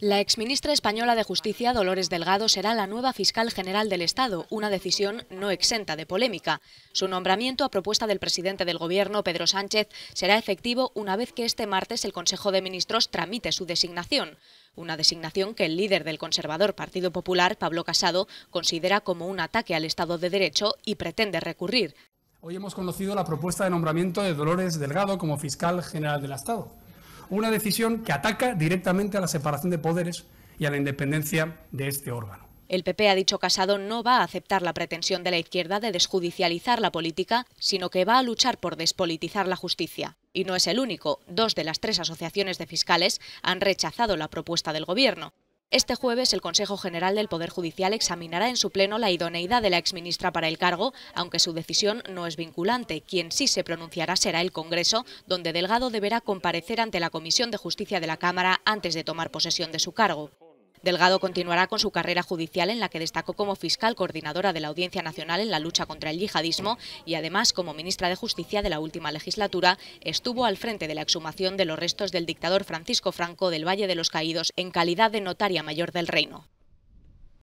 La exministra española de Justicia, Dolores Delgado, será la nueva fiscal general del Estado, una decisión no exenta de polémica. Su nombramiento a propuesta del presidente del Gobierno, Pedro Sánchez, será efectivo una vez que este martes el Consejo de Ministros tramite su designación. Una designación que el líder del conservador Partido Popular, Pablo Casado, considera como un ataque al Estado de Derecho y pretende recurrir. Hoy hemos conocido la propuesta de nombramiento de Dolores Delgado como fiscal general del Estado una decisión que ataca directamente a la separación de poderes y a la independencia de este órgano. El PP ha dicho Casado no va a aceptar la pretensión de la izquierda de desjudicializar la política, sino que va a luchar por despolitizar la justicia. Y no es el único, dos de las tres asociaciones de fiscales han rechazado la propuesta del Gobierno. Este jueves el Consejo General del Poder Judicial examinará en su pleno la idoneidad de la exministra para el cargo, aunque su decisión no es vinculante. Quien sí se pronunciará será el Congreso, donde Delgado deberá comparecer ante la Comisión de Justicia de la Cámara antes de tomar posesión de su cargo. Delgado continuará con su carrera judicial en la que destacó como fiscal coordinadora de la Audiencia Nacional en la lucha contra el yihadismo y además como ministra de Justicia de la última legislatura estuvo al frente de la exhumación de los restos del dictador Francisco Franco del Valle de los Caídos en calidad de notaria mayor del reino.